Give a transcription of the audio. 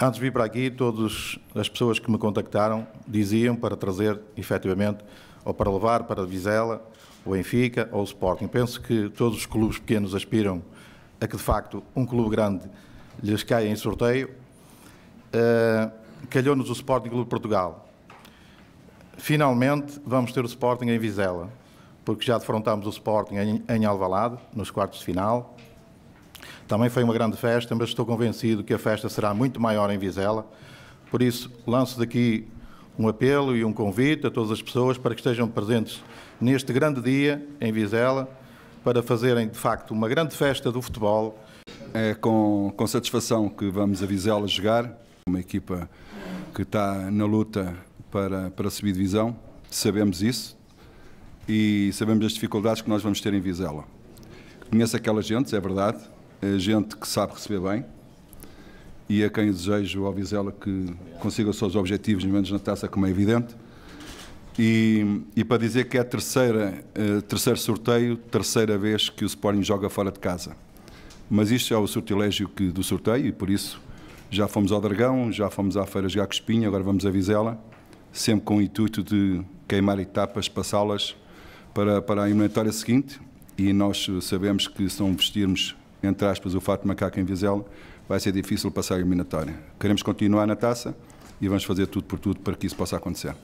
Antes de vir para aqui, todas as pessoas que me contactaram diziam para trazer, efetivamente, ou para levar para Vizela, o Benfica ou o Sporting. Penso que todos os clubes pequenos aspiram a que, de facto, um clube grande lhes caia em sorteio. Uh, Calhou-nos o Sporting Clube de Portugal. Finalmente, vamos ter o Sporting em Vizela, porque já defrontámos o Sporting em, em Alvalade, nos quartos de final, também foi uma grande festa, mas estou convencido que a festa será muito maior em Vizela. Por isso, lanço daqui um apelo e um convite a todas as pessoas para que estejam presentes neste grande dia em Vizela, para fazerem de facto uma grande festa do futebol. É com, com satisfação que vamos a Vizela jogar, uma equipa que está na luta para, para subir divisão, sabemos isso e sabemos as dificuldades que nós vamos ter em Vizela. Conheço aquela gente, é verdade, gente que sabe receber bem e a quem desejo ao Vizela que consiga os seus objetivos, menos na taça, como é evidente. E, e para dizer que é terceira, eh, terceiro sorteio, terceira vez que o Sporting joga fora de casa. Mas isto é o sortilégio que, do sorteio e por isso já fomos ao Dragão, já fomos à Feira Jogar com Espinha, agora vamos a Vizela, sempre com o intuito de queimar etapas, passá-las para, para a eliminatória seguinte. E nós sabemos que se não vestirmos entre aspas, o fato de macaco em Vizela, vai ser difícil passar a eliminatória. Queremos continuar na taça e vamos fazer tudo por tudo para que isso possa acontecer.